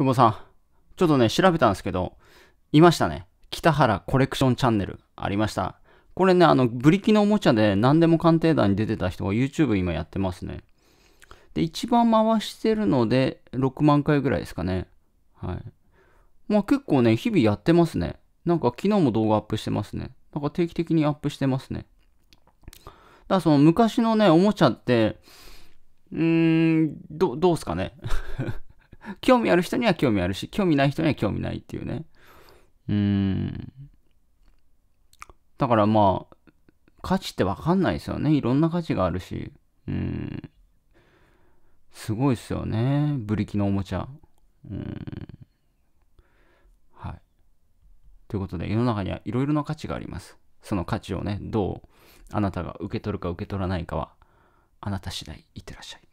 久保さん、ちょっとね、調べたんですけど、いましたね。北原コレクションチャンネルありました。これね、あの、ブリキのおもちゃで何でも鑑定団に出てた人が YouTube 今やってますね。で、一番回してるので6万回ぐらいですかね。はい。まあ結構ね、日々やってますね。なんか昨日も動画アップしてますね。なんか定期的にアップしてますね。だからその昔のね、おもちゃって、うーん、ど、どうすかね。興味ある人には興味あるし、興味ない人には興味ないっていうね。うーん。だからまあ、価値ってわかんないですよね。いろんな価値があるし。うん。すごいっすよね。ブリキのおもちゃ。うん。はい。ということで、世の中にはいろいろな価値があります。その価値をね、どうあなたが受け取るか受け取らないかは、あなた次第いってらっしゃい。